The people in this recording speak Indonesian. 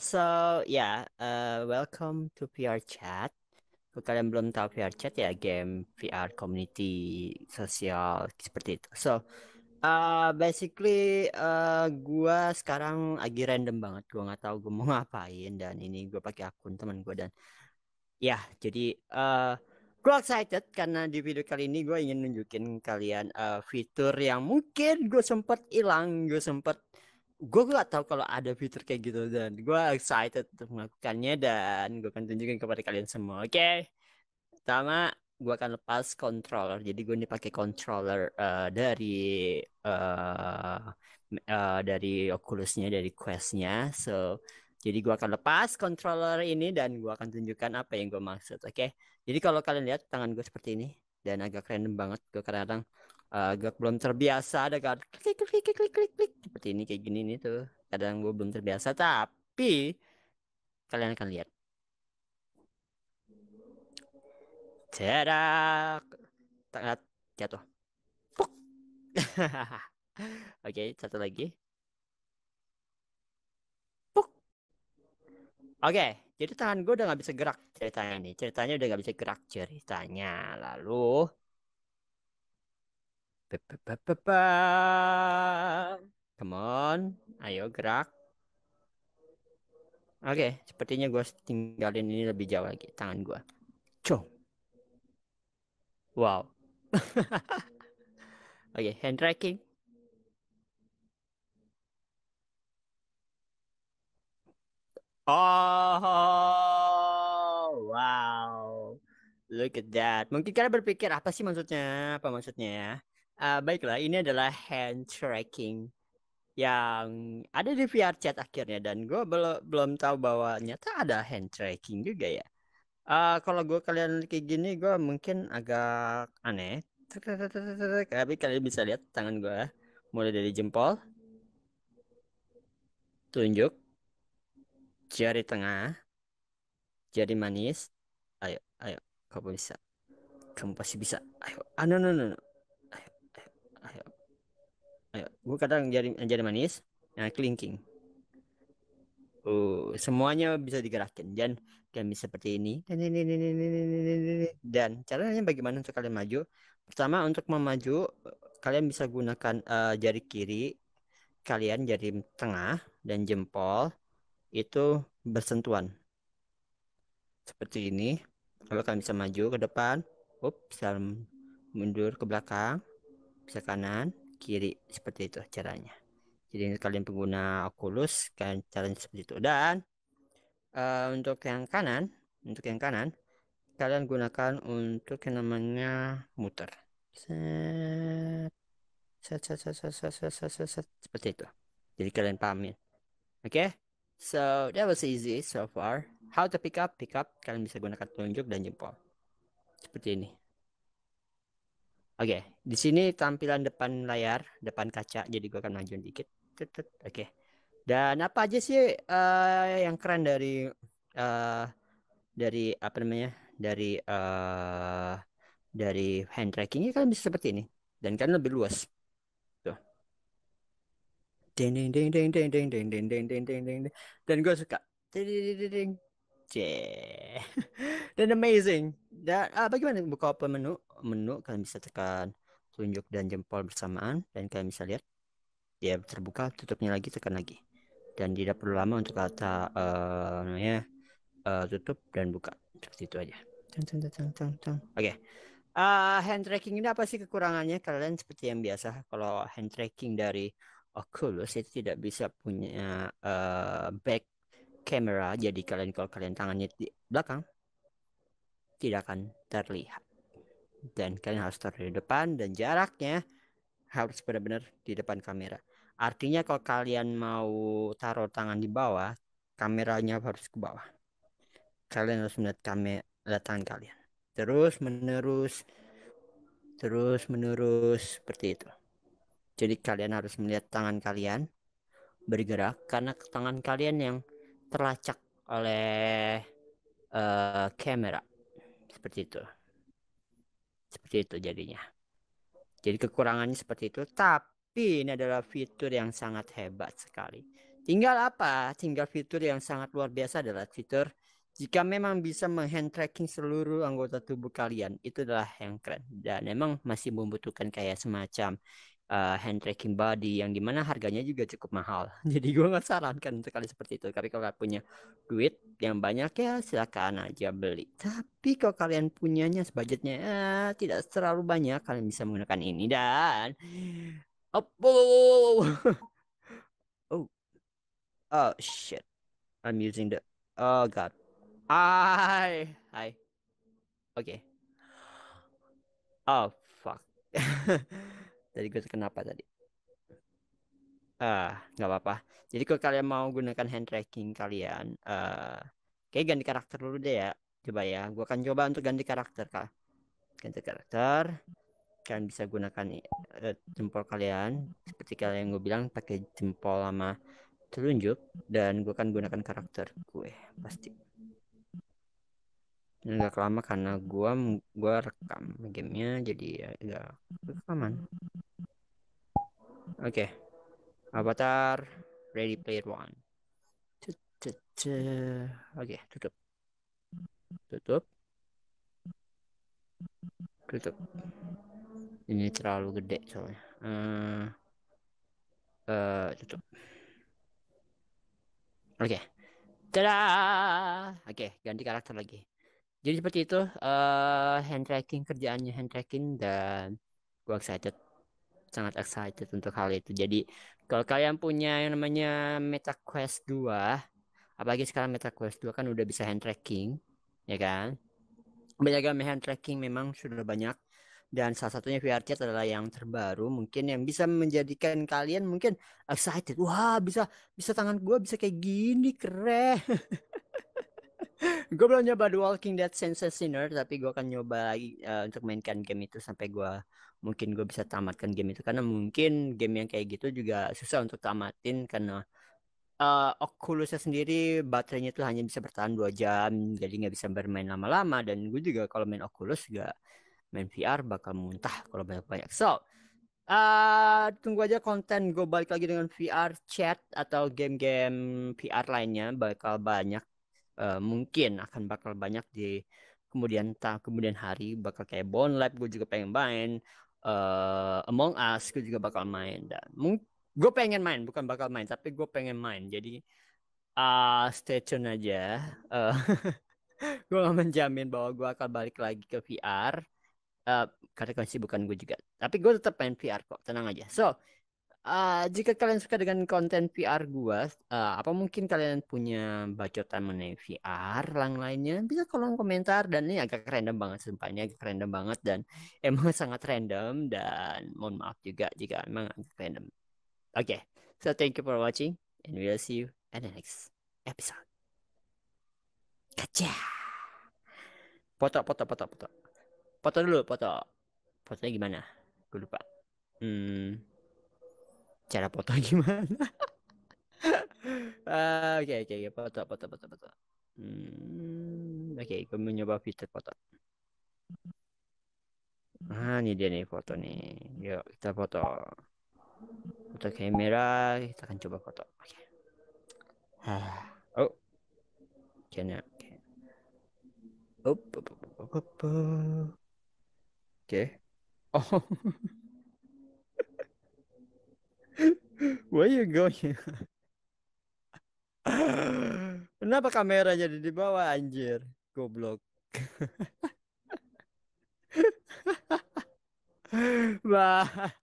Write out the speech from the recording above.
so ya, yeah, uh, welcome to VR Chat. Kalau kalian belum tahu VR Chat ya game VR community sosial seperti itu. So uh, basically uh, gua sekarang lagi random banget. Gua nggak tahu gua mau ngapain dan ini gua pakai akun teman gua dan ya yeah, jadi uh, eh, Gue excited karena di video kali ini gue ingin nunjukin kalian uh, fitur yang mungkin gue sempet hilang, gue sempet gue gak tau kalau ada fitur kayak gitu dan gue excited untuk melakukannya dan gue akan tunjukin kepada kalian semua oke okay? pertama gue akan lepas controller jadi gue ini pakai controller uh, dari uh, uh, dari Oculusnya dari Questnya so jadi gue akan lepas controller ini dan gue akan tunjukkan apa yang gue maksud oke okay? jadi kalau kalian lihat tangan gue seperti ini dan agak random banget gue kadang-kadang agak eh, belum terbiasa ada kan klik klik klik klik klik klik seperti ini kayak gini nih tuh kadang gue belum terbiasa tapi kalian akan lihat cerak tak jatuh oke okay, satu lagi oke okay, jadi tangan gue udah gak bisa gerak ceritanya nih ceritanya udah gak bisa gerak ceritanya lalu Come on, ayo gerak. Oke, okay, sepertinya gue tinggalin ini lebih jauh lagi tangan gue. Co. Wow. Oke, okay, hand tracking. Oh, wow. Look at that. Mungkin kalian berpikir apa sih maksudnya? Apa maksudnya ya? Uh, baiklah, ini adalah hand tracking yang ada di VR chat akhirnya dan gue belum belum tahu bahwa nyata ada hand tracking juga ya. Uh, kalau gue kalian kayak gini gue mungkin agak aneh. Tapi kalian bisa lihat tangan gue mulai dari jempol, tunjuk, jari tengah, jari manis. Ayo, ayo, kamu bisa. Kamu pasti bisa. Ayo, ah, no, no, no, no gue kadang jari jari manis, yang kelingking. Uh, semuanya bisa digerakin dan kami seperti ini dan ini, ini, caranya bagaimana untuk kalian maju? Pertama untuk memaju kalian bisa gunakan uh, jari kiri, kalian jari tengah dan jempol itu bersentuhan seperti ini. kalau kalian bisa maju ke depan, up, bisa mundur ke belakang, bisa kanan, kiri seperti itu caranya jadi kalian pengguna Oculus kan caranya seperti itu dan uh, untuk yang kanan untuk yang kanan kalian gunakan untuk yang namanya muter set set set set set set, set, set, seperti itu jadi kalian paham ya oke okay? So that was easy so far. How to pick up? Pick up kalian bisa gunakan telunjuk dan jempol. Seperti ini. Oke, okay. di sini tampilan depan layar, depan kaca. Jadi gue akan maju dikit. Oke. Okay. Dan apa aja sih uh, yang keren dari uh, dari apa namanya? Dari uh, dari hand trackingnya kan bisa seperti ini dan kan lebih luas. Tuh. Ding ding ding ding ding ding ding ding ding ding ding Dan gue suka. Ding Dan amazing. Dan uh, bagaimana buka open menu? menu kalian bisa tekan tunjuk dan jempol bersamaan dan kalian bisa lihat dia terbuka tutupnya lagi tekan lagi dan tidak perlu lama untuk kata uh, namanya uh, tutup dan buka seperti itu aja oke okay. uh, eh, hand tracking ini apa sih kekurangannya kalian seperti yang biasa kalau hand tracking dari Oculus itu tidak bisa punya uh, back camera jadi kalian kalau kalian tangannya di belakang tidak akan terlihat dan kalian harus taruh di depan dan jaraknya harus benar-benar di depan kamera. Artinya kalau kalian mau taruh tangan di bawah, kameranya harus ke bawah. Kalian harus melihat kamera tangan kalian. Terus menerus terus menerus seperti itu. Jadi kalian harus melihat tangan kalian bergerak karena tangan kalian yang terlacak oleh uh, kamera seperti itu. Seperti itu jadinya. Jadi kekurangannya seperti itu. Tapi ini adalah fitur yang sangat hebat sekali. Tinggal apa? Tinggal fitur yang sangat luar biasa adalah fitur jika memang bisa menghand tracking seluruh anggota tubuh kalian itu adalah yang keren dan memang masih membutuhkan kayak semacam uh, hand tracking body yang dimana harganya juga cukup mahal. Jadi gue nggak sarankan sekali seperti itu. Tapi kalau punya duit yang banyak ya silakan aja beli. Tapi kalau kalian punyanya sebudgetnya ya, tidak terlalu banyak, kalian bisa menggunakan ini dan oh, oh, oh, shit, I'm using the oh god, I I, okay. oh fuck. Tadi gue kenapa tadi? Ah, uh, nggak apa-apa. Jadi kalau kalian mau gunakan hand tracking kalian, uh, kayak ganti karakter dulu deh ya. Coba ya, gue akan coba untuk ganti karakter kak. Ganti karakter, kalian bisa gunakan uh, jempol kalian seperti kalian gue bilang pakai jempol sama telunjuk dan gue akan gunakan karakter gue pasti nggak lama karena gua gua rekam gamenya jadi ya, ya nggak oke okay. avatar ready player one oke okay, tutup tutup tutup ini terlalu gede soalnya uh, uh, tutup oke okay. Tada! Oke, okay, ganti karakter lagi jadi seperti itu uh, hand tracking kerjaannya hand tracking dan gue excited sangat excited untuk hal itu jadi kalau kalian punya yang namanya Meta Quest 2 apalagi sekarang Meta Quest 2 kan udah bisa hand tracking ya kan banyak hand tracking memang sudah banyak dan salah satunya VR chat adalah yang terbaru mungkin yang bisa menjadikan kalian mungkin excited wah bisa bisa tangan gua bisa kayak gini keren gue belum nyoba The Walking Dead Sense sinner tapi gue akan nyoba uh, untuk mainkan game itu sampai gue mungkin gue bisa tamatkan game itu karena mungkin game yang kayak gitu juga susah untuk tamatin karena uh, Oculusnya sendiri baterainya tuh hanya bisa bertahan dua jam jadi nggak bisa bermain lama-lama dan gue juga kalau main Oculus juga main VR bakal muntah kalau banyak-banyak so Uh, tunggu aja konten gue balik lagi dengan VR chat atau game-game VR lainnya bakal banyak uh, mungkin akan bakal banyak di kemudian tak kemudian hari bakal kayak Bone Lab gue juga pengen main uh, Among Us gue juga bakal main dan gue pengen main bukan bakal main tapi gue pengen main jadi uh, stay tune aja eh, uh, gue gak menjamin bahwa gue akan balik lagi ke VR uh, karena bukan gue juga tapi gue tetap main VR kok tenang aja so Eh, jika kalian suka dengan konten VR gua, uh, apa mungkin kalian punya bacotan mengenai VR lang lainnya? Bisa kolom komentar dan ini agak random banget sumpahnya, agak random banget dan emang sangat random dan mohon maaf juga jika emang agak random. Oke, okay. so thank you for watching and we'll see you at the next episode. Kaca. Foto, foto, foto, foto. Foto dulu, foto. Fotonya gimana? Gue lupa. Hmm cara foto gimana ah, oke oke oke foto foto foto foto hmm, oke okay, gue mencoba fitur foto ah ini dia nih foto nih yuk kita foto foto kamera kita akan coba foto oke okay. ah oh kena oke okay. up up up up oke oh Where you going? Kenapa kameranya di bawah anjir? Goblok. Wah.